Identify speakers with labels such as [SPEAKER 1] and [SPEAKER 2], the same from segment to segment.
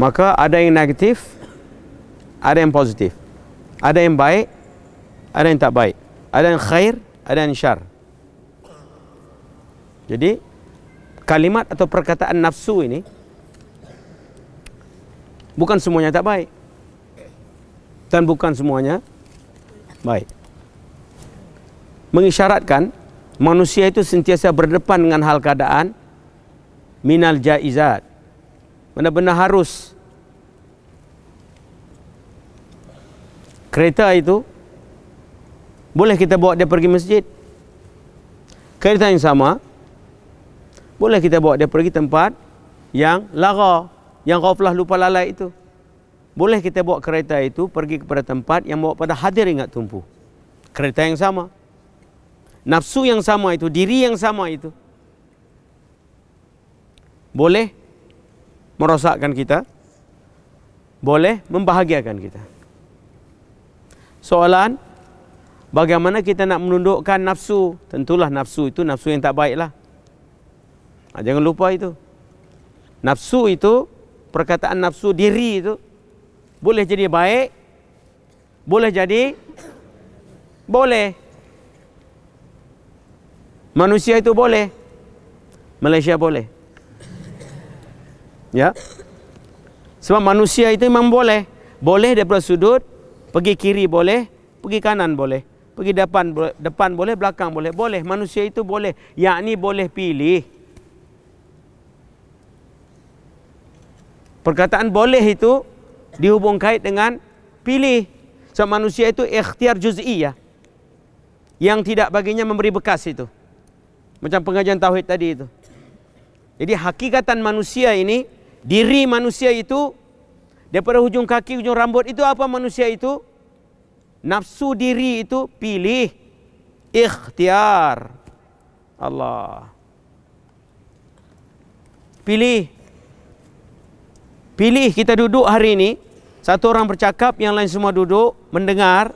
[SPEAKER 1] Maka ada yang negatif, ada yang positif. Ada yang baik, ada yang tak baik. Ada yang khair, ada yang syar. Jadi, kalimat atau perkataan nafsu ini, bukan semuanya tak baik. Dan bukan semuanya baik. Mengisyaratkan, manusia itu sentiasa berdepan dengan hal keadaan, minal jaizat, benar-benar harus kereta itu boleh kita bawa dia pergi masjid kereta yang sama boleh kita bawa dia pergi tempat yang lara yang ghaflah lupa lalai itu boleh kita bawa kereta itu pergi kepada tempat yang bawa pada hadir ingat tumpu kereta yang sama nafsu yang sama itu diri yang sama itu boleh merosakkan kita boleh membahagiakan kita. Soalan bagaimana kita nak menundukkan nafsu? Tentulah nafsu itu nafsu yang tak baiklah. Nah, ha, jangan lupa itu. Nafsu itu perkataan nafsu diri itu boleh jadi baik, boleh jadi boleh. Manusia itu boleh. Malaysia boleh ya sebab manusia itu memang boleh boleh daripada sudut pergi kiri boleh pergi kanan boleh pergi depan boleh depan boleh belakang boleh boleh manusia itu boleh yakni boleh pilih perkataan boleh itu dihubung kait dengan pilih sebab manusia itu ikhtiar juz'i ya yang tidak baginya memberi bekas itu macam pengajian tauhid tadi itu jadi hakikatan manusia ini diri manusia itu daripada hujung kaki hujung rambut itu apa manusia itu nafsu diri itu pilih ikhtiar Allah pilih pilih kita duduk hari ini satu orang bercakap yang lain semua duduk mendengar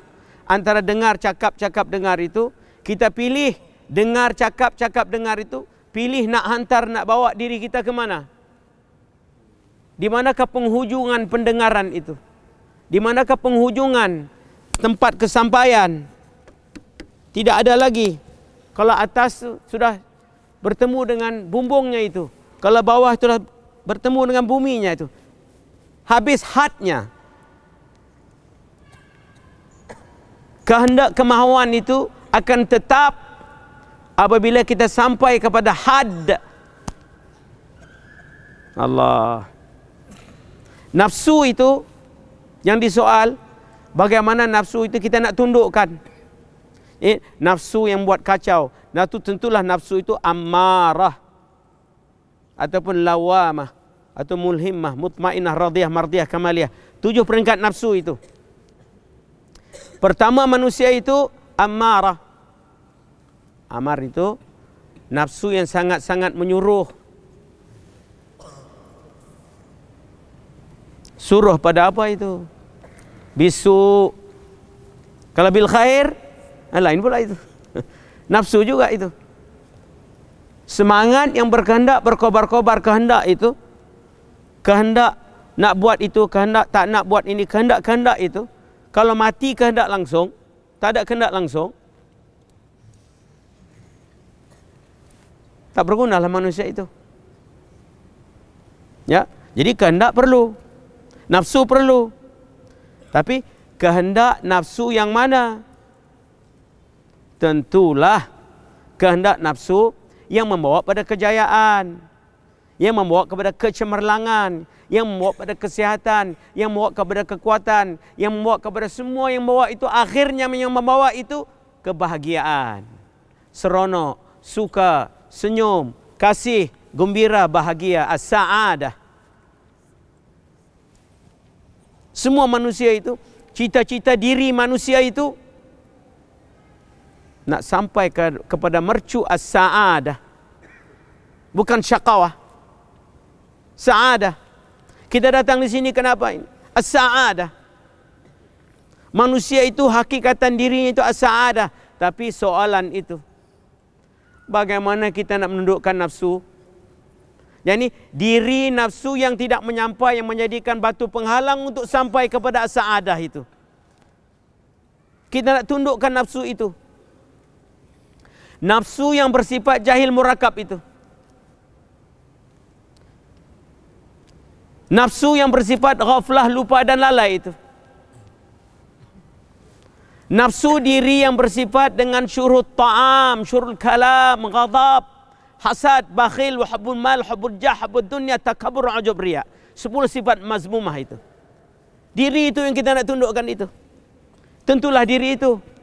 [SPEAKER 1] antara dengar cakap-cakap dengar itu kita pilih dengar cakap-cakap dengar itu pilih nak hantar nak bawa diri kita ke mana di manakah penghujungan pendengaran itu? Di manakah penghujungan tempat kesampaian? Tidak ada lagi. Kalau atas sudah bertemu dengan bumbungnya itu. Kalau bawah sudah bertemu dengan buminya itu. Habis hadnya. Kehendak kemahuan itu akan tetap apabila kita sampai kepada had. Allah. Nafsu itu yang disoal bagaimana nafsu itu kita nak tundukkan. Eh, nafsu yang buat kacau. Nah tu tentulah nafsu itu amarah ataupun lawamah atau mulhimah, mutmainah, radiyah, mardiyah, kamaliyah. Tujuh peringkat nafsu itu. Pertama manusia itu amarah. Amar itu nafsu yang sangat-sangat menyuruh suruh pada apa itu? Bisu. Kalau bil khair, lain pula itu. Nafsu juga itu. Semangat yang berkehendak, berkobar-kobar kehendak itu. Kehendak nak buat itu, kehendak tak nak buat ini, kehendak-kehendak itu. Kalau mati kehendak langsung, tak ada kehendak langsung. Tak berguna lah manusia itu. Ya, jadi kehendak perlu. Nafsu perlu. Tapi kehendak nafsu yang mana? Tentulah kehendak nafsu yang membawa pada kejayaan. Yang membawa kepada kecemerlangan. Yang membawa kepada kesihatan. Yang membawa kepada kekuatan. Yang membawa kepada semua yang membawa itu. Akhirnya yang membawa itu kebahagiaan. Seronok, suka, senyum, kasih, gembira, bahagia, as-sa'adah. semua manusia itu, cita-cita diri manusia itu nak sampai ke, kepada mercu as-sa'adah. Bukan syaqawah. Sa'adah. Kita datang di sini kenapa ini? As-sa'adah. Manusia itu hakikatan dirinya itu as-sa'adah. Tapi soalan itu. Bagaimana kita nak menundukkan nafsu yang ini diri nafsu yang tidak menyampai yang menjadikan batu penghalang untuk sampai kepada saadah itu. Kita nak tundukkan nafsu itu. Nafsu yang bersifat jahil murakab itu. Nafsu yang bersifat ghaflah, lupa dan lalai itu. Nafsu diri yang bersifat dengan syurut ta'am, syurut kalam, ghadab, hasad, bakhil, wahabun mal, hubun jah, hubun dunia, takabur, ajab riya. Sepuluh sifat mazmumah itu. Diri itu yang kita nak tundukkan itu. Tentulah diri itu.